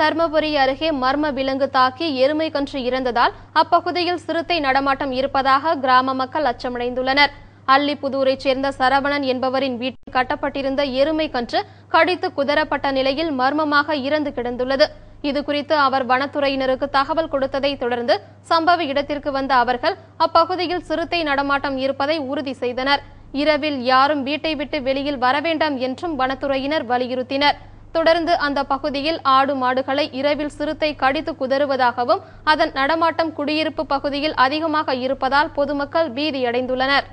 தர்மபுரி அருகே மர்ம விலங்கு தாக்கி எருமை கன்று இறந்ததால் அப்பகுதியில் சிறுத்தை நடமாட்டம் இருப்பதாக கிராம மக்கள் அச்சமடைந்துள்ளனர் அள்ளிப்புதூரைச் சேர்ந்த சரவணன் என்பவரின் வீட்டில் கட்டப்பட்டிருந்த எருமை கன்று கடித்து குதரப்பட்ட நிலையில் மர்மமாக இறந்து கிடந்துள்ளது இதுகுறித்து அவர் வனத்துறையினருக்கு தகவல் கொடுத்ததை தொடர்ந்து சம்பவ இடத்திற்கு வந்த அவர்கள் அப்பகுதியில் சிறுத்தை நடமாட்டம் இருப்பதை உறுதி செய்தனர் இரவில் யாரும் வீட்டை விட்டு வெளியில் வரவேண்டாம் என்றும் வனத்துறையினர் வலியுறுத்தினர் தொடர்ந்து அந்த பகுதியில் ஆடு மாடுகளை இரவில் சிறுத்தை கடித்து குதறுவதாகவும் அதன் நடமாட்டம் குடியிருப்பு பகுதியில் அதிகமாக இருப்பதால் பொதுமக்கள் பீதியடைந்துள்ளனர்